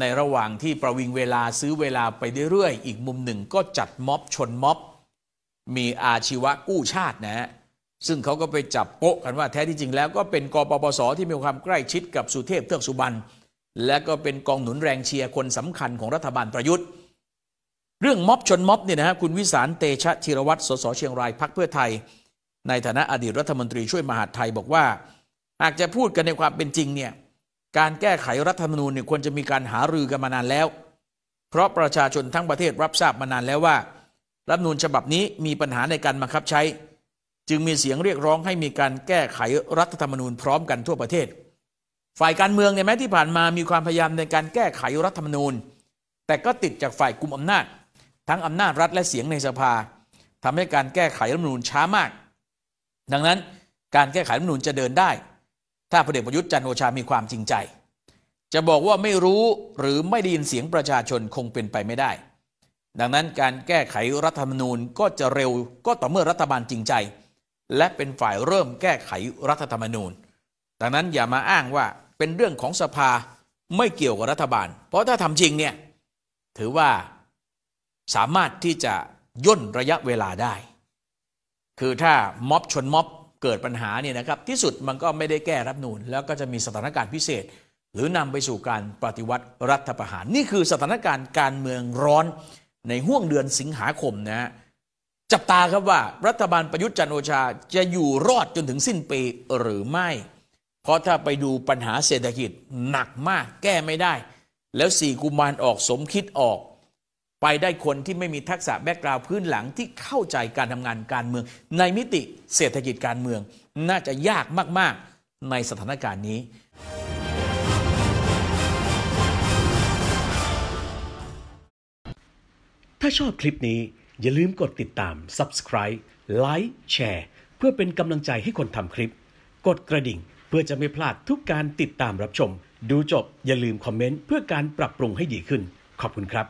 ในระหว่างที่ประวิงเวลาซื้อเวลาไปเรื่อยๆอีกมุมหนึ่งก็จัดม็อบชนม็อบ มีอาชีวะกู้ชาตินะฮะซึ่งเขาก็ไปจับโปะกันว่าแท้ที่จริงแล้วก็เป็นกปปส ที่มีความใกล้ชิดกับสุเทพเทือกสุบรรณและก็เป็นกองหนุนแรงเชียร์คนสำคัญของรัฐบาลประยุทธ์ เรื่องม็อบชนม็อบเนี่ยนะฮะคุณวิสารเตชะธีรวัตรสสเชียงรายพักเพื่อไทย ในฐานะอดีตรัฐมนตรีช่วยมหาดไทยบอกว่าหากจะพูดกันในความเป็นจริงเนี่ยการแก้ไขรัฐธรรมนูญเนี่ยควรจะมีการหารือกันมานานแล้ว เพราะประชาชนทั้งประเทศรับทราบมานานแล้วว่า รัฐธรรมนูญฉบับนี้มีปัญหาในการบังคับใช้ จึงมีเสียงเรียกร้องให้มีการแก้ไขรัฐธรรมนูญพร้อมกันทั่วประเทศ ฝ่ายการเมืองในแม้ที่ผ่านมามีความพยายามในการแก้ไขรัฐธรรมนูญ แต่ก็ติดจากฝ่ายกลุ่มอำนาจ ทั้งอำนาจรัฐและเสียงในสภา ทำให้การแก้ไขรัฐธรรมนูญช้ามาก ดังนั้นการแก้ไขรัฐธรรมนูญจะเดินได้ถ้าพลเอกประยุทธ์จันโอชา มีความจริงใจ จะบอกว่าไม่รู้หรือไม่ได้ยินเสียงประชาชนคงเป็นไปไม่ได้ ดังนั้นการแก้ไขรัฐธรรมนูญก็จะเร็วก็ต่อเมื่อรัฐบาลจริงใจ และเป็นฝ่ายเริ่มแก้ไขรัฐธรรมนูญ ดังนั้นอย่ามาอ้างว่าเป็นเรื่องของสภาไม่เกี่ยวกับรัฐบาล เพราะถ้าทำจริงเนี่ยถือว่าสามารถที่จะย่นระยะเวลาได้ คือถ้าม็อบชนม็อบเกิดปัญหาเนี่ยนะครับที่สุดมันก็ไม่ได้แก้รับนูน แล้วก็จะมีสถานการณ์พิเศษ หรือนำไปสู่การปฏิวัติรัฐประหาร นี่คือสถานการณ์การเมืองร้อนในห่วงเดือนสิงหาคมนะฮะจับตาครับว่า รัฐบาลประยุทธ์จันโอชาจะอยู่รอดจนถึงสิ้นปีหรือไม่ เพราะถ้าไปดูปัญหาเศรษฐกิจหนักมากแก้ไม่ได้ แล้วสี่กุมารออกสมคิดออกไปได้คนที่ไม่มีทักษะแบ็กกราวพื้นหลังที่เข้าใจการทำงานการเมือง ในมิติเศรษฐกิจการเมือง น่าจะยากมากๆในสถานการณ์นี้ ถ้าชอบคลิปนี้อย่าลืมกดติดตาม subscribe like แชร์เพื่อเป็นกำลังใจให้คนทำคลิป กดกระดิ่งเพื่อจะไม่พลาดทุกการติดตามรับชม ดูจบอย่าลืมคอมเมนต์ เพื่อการปรับปรุงให้ดีขึ้น ขอบคุณครับ